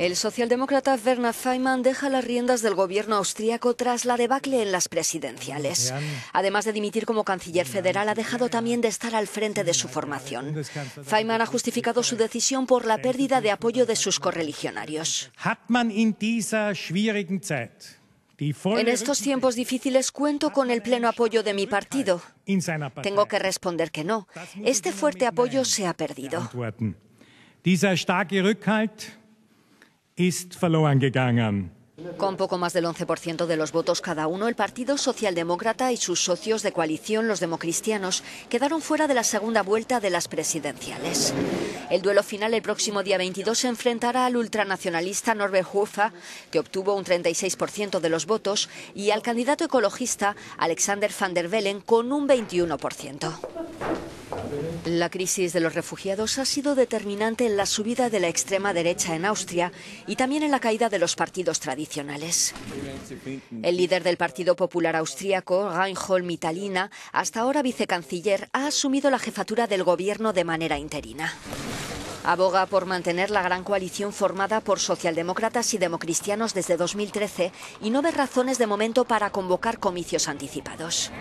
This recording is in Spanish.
El socialdemócrata Werner Faymann deja las riendas del gobierno austríaco tras la debacle en las presidenciales. Además de dimitir como canciller federal, ha dejado también de estar al frente de su formación. Faymann ha justificado su decisión por la pérdida de apoyo de sus correligionarios. En estos tiempos difíciles cuento con el pleno apoyo de mi partido. Tengo que responder que no. Este fuerte apoyo se ha perdido. Con poco más del 11% de los votos cada uno, el Partido Socialdemócrata y sus socios de coalición, los democristianos, quedaron fuera de la segunda vuelta de las presidenciales. El duelo final el próximo día 22 se enfrentará al ultranacionalista Norbert Hofer, que obtuvo un 36% de los votos, y al candidato ecologista Alexander van der Bellen con un 21%. La crisis de los refugiados ha sido determinante en la subida de la extrema derecha en Austria y también en la caída de los partidos tradicionales. El líder del Partido Popular Austriaco, Reinhold Mitalina, hasta ahora vicecanciller, ha asumido la jefatura del gobierno de manera interina. Aboga por mantener la gran coalición formada por socialdemócratas y democristianos desde 2013 y no ve razones de momento para convocar comicios anticipados.